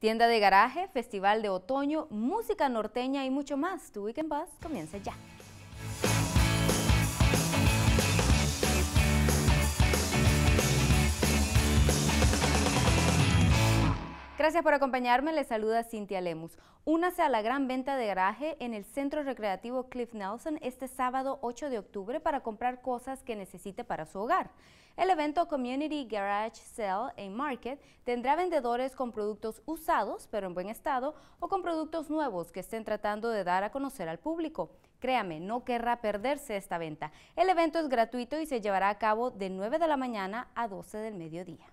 tienda de garaje, festival de otoño, música norteña y mucho más. Tu Weekend Buzz comienza ya. Gracias por acompañarme, les saluda Cintia Lemus. Únase a la gran venta de garaje en el Centro Recreativo Cliff Nelson este sábado 8 de octubre para comprar cosas que necesite para su hogar. El evento Community Garage Sale and Market tendrá vendedores con productos usados pero en buen estado o con productos nuevos que estén tratando de dar a conocer al público. Créame, no querrá perderse esta venta. El evento es gratuito y se llevará a cabo de 9 de la mañana a 12 del mediodía.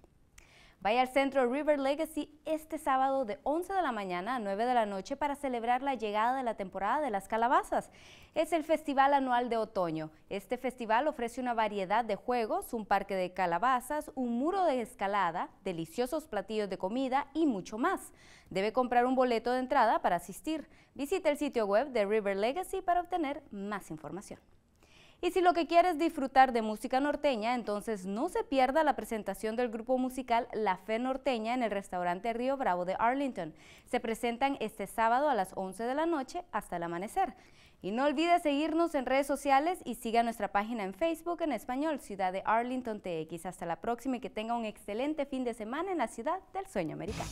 Vaya al centro River Legacy este sábado de 11 de la mañana a 9 de la noche para celebrar la llegada de la temporada de las calabazas. Es el Festival Anual de Otoño. Este festival ofrece una variedad de juegos, un parque de calabazas, un muro de escalada, deliciosos platillos de comida y mucho más. Debe comprar un boleto de entrada para asistir. Visite el sitio web de River Legacy para obtener más información. Y si lo que quieres es disfrutar de música norteña, entonces no se pierda la presentación del grupo musical La Fe Norteña en el restaurante Río Bravo de Arlington. Se presentan este sábado a las 11 de la noche hasta el amanecer. Y no olvides seguirnos en redes sociales y siga nuestra página en Facebook en español, Ciudad de Arlington TX. Hasta la próxima y que tenga un excelente fin de semana en la ciudad del sueño americano.